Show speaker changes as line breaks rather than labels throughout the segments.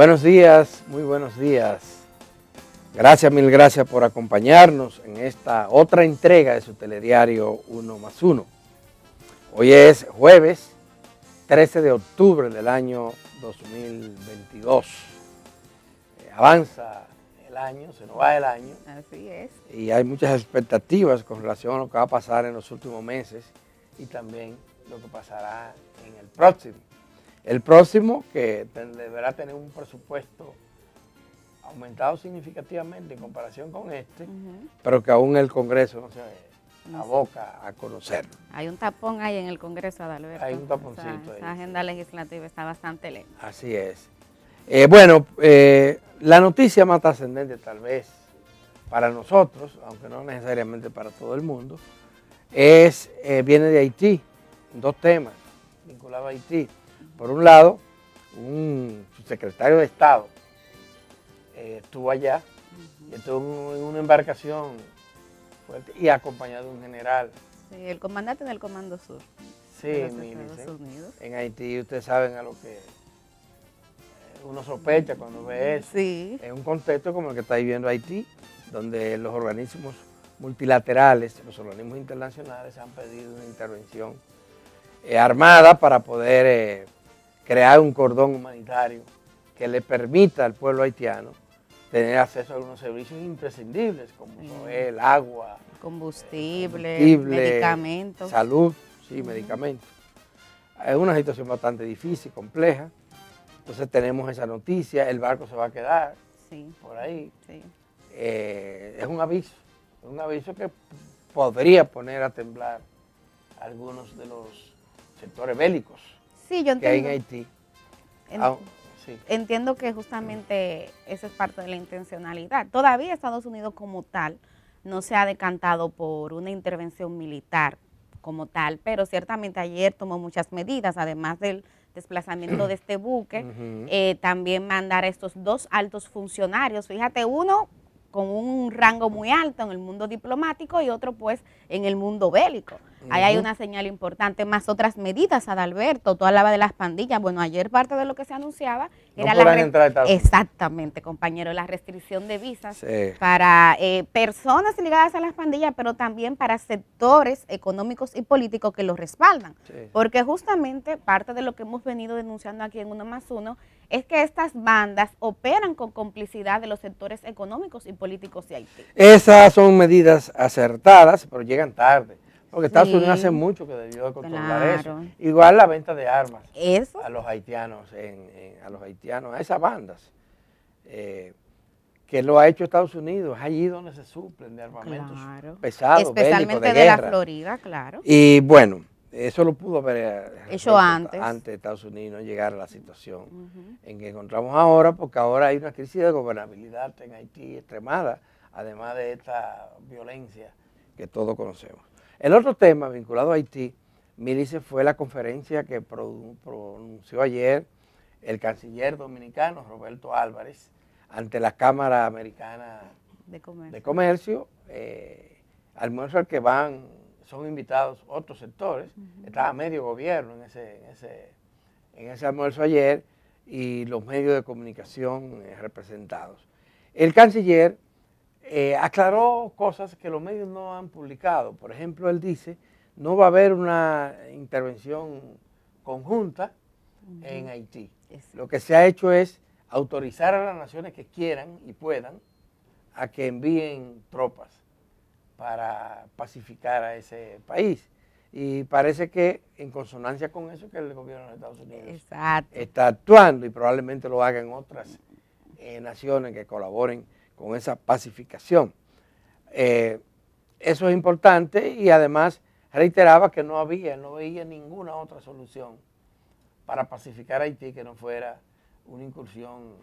Buenos días, muy buenos días. Gracias, mil gracias por acompañarnos en esta otra entrega de su telediario 1 más 1. Hoy es jueves 13 de octubre del año 2022. Eh, avanza el año, se nos va el año. Así es. Y hay muchas expectativas con relación a lo que va a pasar en los últimos meses y también lo que pasará en el próximo. El próximo, que deberá tener un presupuesto aumentado significativamente en comparación con este, pero que aún el Congreso no se aboca a conocer. Hay un
tapón ahí en el Congreso, Adalberto. Hay un taponcito ahí. La
agenda legislativa
está bastante lenta. Así
es. Eh, bueno, eh, la noticia más trascendente tal vez para nosotros, aunque no necesariamente para todo el mundo, es, eh, viene de Haití, dos temas vinculados a Haití. Por un lado, un secretario de Estado eh, estuvo allá, y estuvo en una embarcación fuerte y acompañado de un general.
Sí, el comandante del Comando Sur. Sí, Unidos.
en Haití ustedes saben a lo que eh, uno sospecha cuando ve eso. Sí. En un contexto como el que está viviendo Haití, donde los organismos multilaterales, los organismos internacionales han pedido una intervención eh, armada para poder crear un cordón humanitario que le permita al pueblo haitiano tener acceso a algunos servicios imprescindibles como mm. el agua, combustible, medicamentos, salud, sí, medicamentos. Es una situación bastante difícil, compleja. Entonces tenemos esa noticia, el barco se va a quedar por ahí. Eh, es un aviso, un aviso que podría poner a temblar algunos de los sectores bélicos sí, yo entiendo. que ah,
Entiendo que justamente esa es parte de la intencionalidad. Todavía Estados Unidos como tal no se ha decantado por una intervención militar como tal, pero ciertamente ayer tomó muchas medidas, además del desplazamiento de este buque, eh, también mandar a estos dos altos funcionarios, fíjate, uno con un rango muy alto en el mundo diplomático y otro pues en el mundo bélico. Ahí hay una señal importante, más otras medidas, Adalberto. Tú hablabas de las pandillas. Bueno, ayer parte de lo que se anunciaba era la. Exactamente, compañero, la restricción de visas para eh, personas ligadas a las pandillas, pero también para sectores económicos y políticos que los respaldan. Porque justamente parte de lo que hemos venido denunciando aquí en Uno Más Uno es que estas bandas operan con complicidad de los sectores económicos y políticos de Haití.
Esas son medidas acertadas, pero llegan tarde. Porque Estados Unidos hace mucho que debió de controlar eso. Igual la venta de armas a los haitianos, a los haitianos, a esas bandas, eh, que lo ha hecho Estados Unidos, allí donde se suplen de armamentos pesados, especialmente de, la Florida, claro. Y bueno, eso lo pudo haber eh, hecho antes. Antes Estados Unidos llegar a la situación en que encontramos ahora, porque ahora hay una crisis de gobernabilidad en Haití extremada, además de esta violencia que todos conocemos. El otro tema vinculado a Haití, Milice, fue la conferencia que pronunció ayer el canciller dominicano Roberto Álvarez ante la Cámara Americana de Comercio, eh, almuerzo al que van, son invitados otros sectores, estaba medio gobierno en ese, almuerzo ayer y los medios de comunicación eh, representados. El canciller eh, aclaró cosas que los medios no han publicado. Por ejemplo, él dice, no va a haber una intervención conjunta en Haití. Lo que se ha hecho es autorizar a las naciones que quieran y puedan a que envíen tropas para pacificar a ese país. Y parece que en consonancia con eso que el gobierno de Estados Unidos está actuando y probablemente lo hagan otras eh, naciones que colaboren con esa pacificación. Eh, eso es importante y además reiteraba que no había, no veía ninguna otra solución para pacificar a Haití que no fuera una incursión,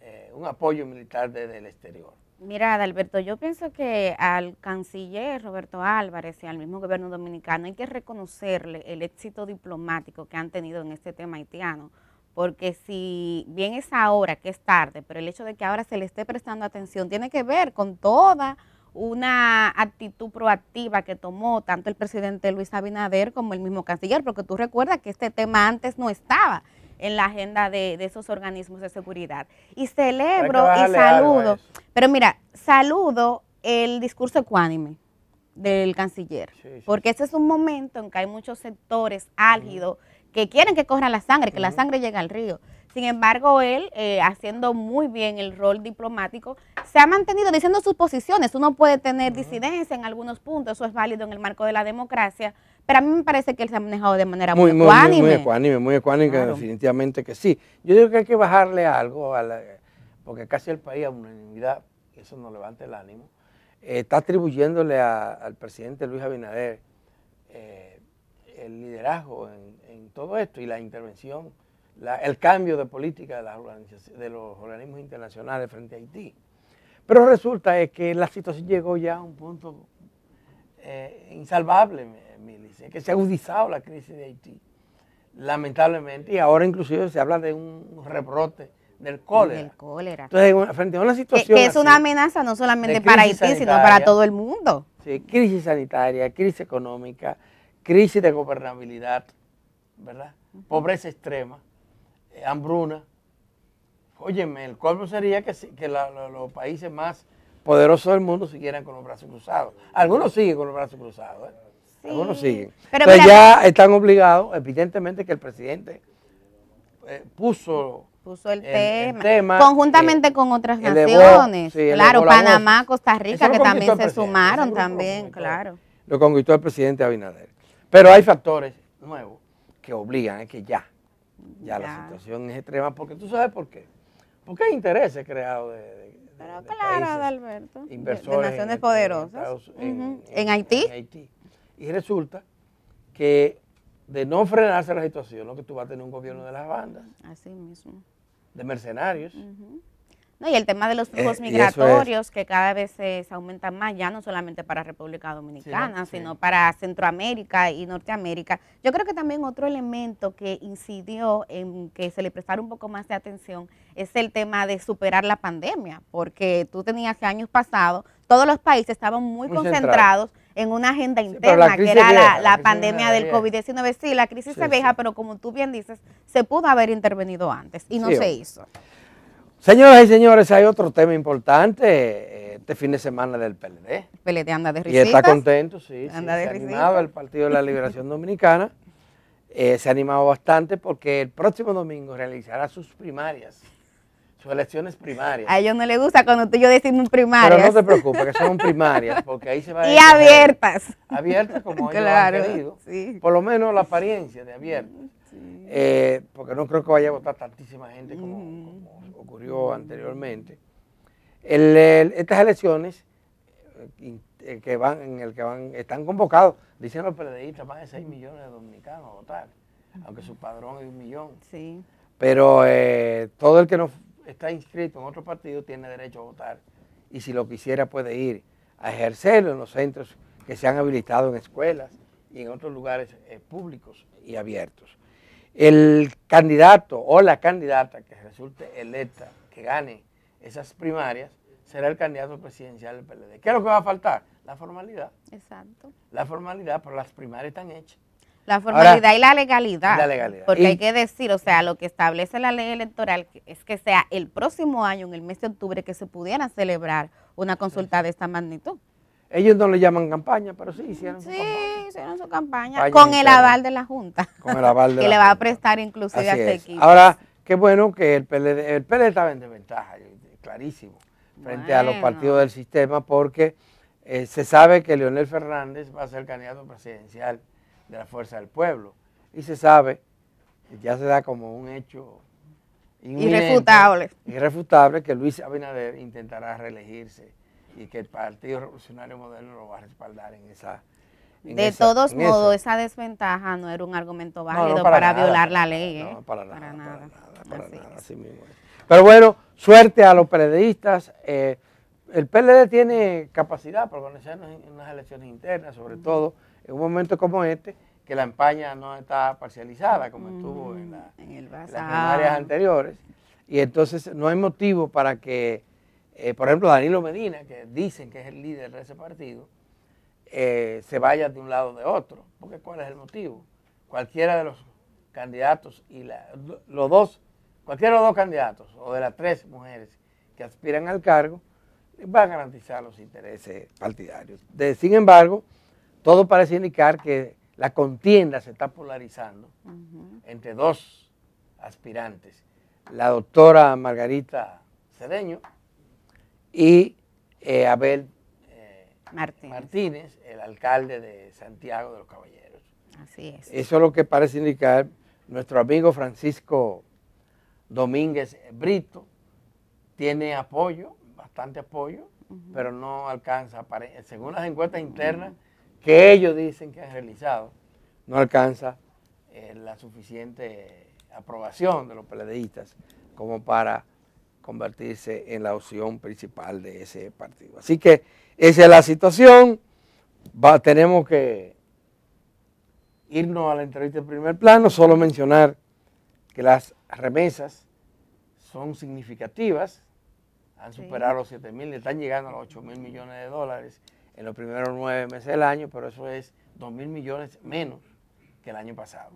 eh, un apoyo militar desde el exterior.
Mira, Alberto, yo pienso que al canciller Roberto Álvarez y al mismo gobierno dominicano hay que reconocerle el éxito diplomático que han tenido en este tema haitiano porque si bien es ahora que es tarde, pero el hecho de que ahora se le esté prestando atención tiene que ver con toda una actitud proactiva que tomó tanto el presidente Luis Abinader como el mismo canciller, porque tú recuerdas que este tema antes no estaba en la agenda de, esos organismos de seguridad. Y celebro y saludo, pero mira, saludo el discurso ecuánime del canciller, porque este es un momento en que hay muchos sectores álgidos que quieren que corra la sangre, que la sangre llegue al río. Sin embargo, él, eh, haciendo muy bien el rol diplomático, se ha mantenido diciendo sus posiciones. Uno puede tener disidencia en algunos puntos, eso es válido en el marco de la democracia, pero a mí me parece que él se ha manejado de manera muy, ecuánime. Muy,
ecuánime, muy ecuánime, definitivamente que sí. Yo digo que hay que bajarle algo, a porque casi el país a unanimidad, eso nos levanta el ánimo, eh, está atribuyéndole al presidente Luis Abinader eh, el liderazgo en, todo esto y la intervención, el cambio de política de, las los organismos internacionales frente a Haití. Pero resulta es que la situación llegó ya a un punto eh, insalvable, que se ha agudizado la crisis de Haití, lamentablemente, y ahora inclusive se habla de un rebrote del cólera. Del cólera. Entonces, frente a una situación. Que, es una amenaza no solamente para Haití, sino para todo el mundo. Sí, crisis sanitaria, crisis económica, crisis de gobernabilidad, ¿verdad? Pobreza extrema, eh, hambruna. Óyeme, el colmo sería que, los países más poderosos del mundo siguieran con los brazos cruzados. Algunos siguen con los brazos cruzados, ¿eh? Algunos siguen. Pero ya están obligados, evidentemente que el presidente eh, puso el, tema, conjuntamente
con otras naciones. claro, Panamá, Costa Rica, que también se sumaron, también, claro.
Lo conquistó el presidente Abinader. Pero hay factores nuevos que obligan, a que ya, ya, la situación es extrema, porque tú sabes por qué. Porque hay intereses creados de, de
Inversores de, naciones
poderosas. En, Haití. Y resulta que de no frenarse la situación, lo que tú vas a tener un gobierno de las bandas. Así mismo. De mercenarios.
No, y el tema de los flujos eh, migratorios que cada vez se, aumentan más, ya no solamente para República Dominicana, sino para Centroamérica y Norteamérica. Yo creo que también otro elemento que incidió en que se le prestara un poco más de atención es el tema de superar la pandemia, porque tú tenías años pasados todos los países estaban muy, concentrados en una agenda interna, que era la, pandemia del COVID-19. Sí, la crisis se veja pero como tú bien dices, se pudo haber intervenido antes y no se hizo.
Señoras y señores, hay otro tema importante eh, este fin de semana del PLD.
El PLD anda de risitas. Y está contento, sí. se ha animado
el Partido de la Liberación Dominicana. Eh, se ha animado bastante porque el próximo domingo realizará sus primarias, sus elecciones primarias. A
ellos no les gusta cuando tú y yo decimos
primarias. Pero no te preocupes, que son primarias, porque ahí se va a... Y abiertas. Abiertas como ellos han querido. Por lo menos la apariencia de abiertas. Eh, porque no creo que vaya a votar tantísima gente como, mm. ocurrió anteriormente. estas elecciones eh, que van, en el que van, están convocados, dicen los periodistas, más de 6 millones de dominicanos a votar, aunque su padrón es un millón. Sí. Pero eh, todo el que no está inscrito en otro partido tiene derecho a votar y si lo quisiera puede ir a ejercerlo en los centros que se han habilitado en escuelas y en otros lugares públicos y abiertos el candidato o la candidata que resulte electa, que gane esas primarias, será el candidato presidencial del PLD. ¿Qué es lo que va a faltar? La formalidad. Exacto. La formalidad, pero las primarias están hechas. La formalidad y la legalidad. La legalidad. Porque hay que
decir, o sea, lo que establece la ley electoral es que sea el próximo año, en el mes de octubre, que se pudiera celebrar una consulta de esta magnitud. Ellos no le llaman campaña, pero sí hicieron su campaña. hicieron su campaña con el aval de la Junta.
Con el aval de que le va a
prestar inclusive a este equipo. Ahora,
qué bueno que el PLD, el PLD estaba en desventaja, eh, clarísimo, frente a los partidos del sistema, porque eh, se sabe que Leonel Fernández va a ser candidato presidencial de la Fuerza del Pueblo. Y se sabe, ya se da como un hecho irrefutable. Irrefutable que Luis Abinader intentará reelegirse y que el Partido Revolucionario Moderno lo va a respaldar en esa... de todos modos,
esa desventaja no era un argumento válido para, violar la ley. ¿eh? No,
eh, para, nada, para nada. Para nada, Pero bueno, suerte a los PLDistas. Eh, el PLD tiene capacidad para organizarnos en, unas elecciones internas, sobre todo en un momento como este, que la empaña no está parcializada como estuvo en, en las áreas anteriores. Y entonces no hay motivo para que eh, por ejemplo, Danilo Medina, que dicen que es el líder de ese partido, eh, se vaya de un lado o de otro. Porque ¿cuál es el motivo? Cualquiera de los candidatos y los dos, cualquiera de los dos candidatos o de las tres mujeres que aspiran al cargo, va a garantizar los intereses partidarios. sin embargo, todo parece indicar que la contienda se está polarizando entre dos aspirantes, la doctora Margarita Cedeño y eh, Abel eh, Martínez. el alcalde de Santiago de los Caballeros. Así es. Eso es lo que parece indicar nuestro amigo Francisco Domínguez Brito. Tiene apoyo, bastante apoyo, pero no alcanza, según las encuestas internas que ellos dicen que han realizado, no alcanza eh, la suficiente aprobación de los peledeístas como para convertirse en la opción principal de ese partido. Así que esa es la situación. tenemos que irnos a la entrevista de primer plano, solo mencionar que las remesas son significativas, han superado los 7 mil, están llegando a los 8 mil millones de dólares en los primeros nueve meses del año, pero eso es 2 mil millones menos que el año pasado.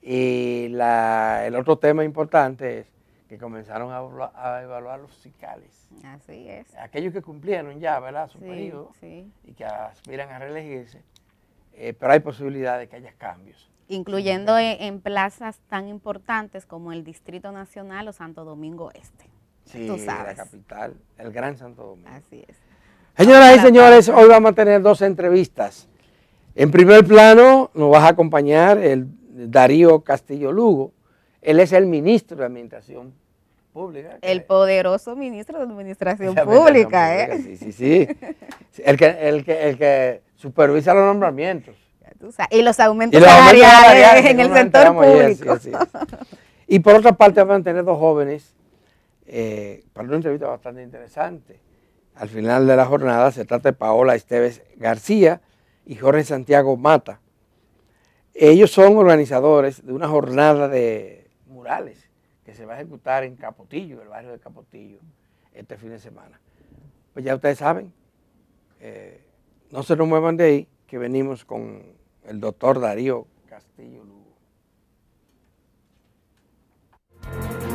Y el otro tema importante es comenzaron a, evaluar, los fiscales. Así es. Aquellos que cumplieron ya, ¿verdad? Su y que aspiran a reelegirse, eh, pero hay posibilidad de que haya cambios.
Incluyendo e, en, plazas tan importantes como el Distrito Nacional o Santo Domingo Este. Sí, la
capital, el Gran Santo Domingo. Así es. Señoras y señores, hoy vamos a tener dos entrevistas. En primer plano nos va a acompañar el Darío Castillo Lugo. Él es el ministro de Ambientación Pública.
El poderoso ministro de Administración Pública, ¿eh? Sí, sí,
sí. El que, supervisa los nombramientos.
y los aumentos, salariales, en, el sector público.
y por otra parte van a tener dos jóvenes eh, para una entrevista bastante interesante. Al final de la jornada se trata de Paola Esteves García y Jorge Santiago Mata. Ellos son organizadores de una jornada de murales se va a ejecutar en Capotillo, el barrio de Capotillo, este fin de semana. Pues ya ustedes saben, eh, no se nos muevan de ahí, que venimos con el doctor Darío Castillo Lugo.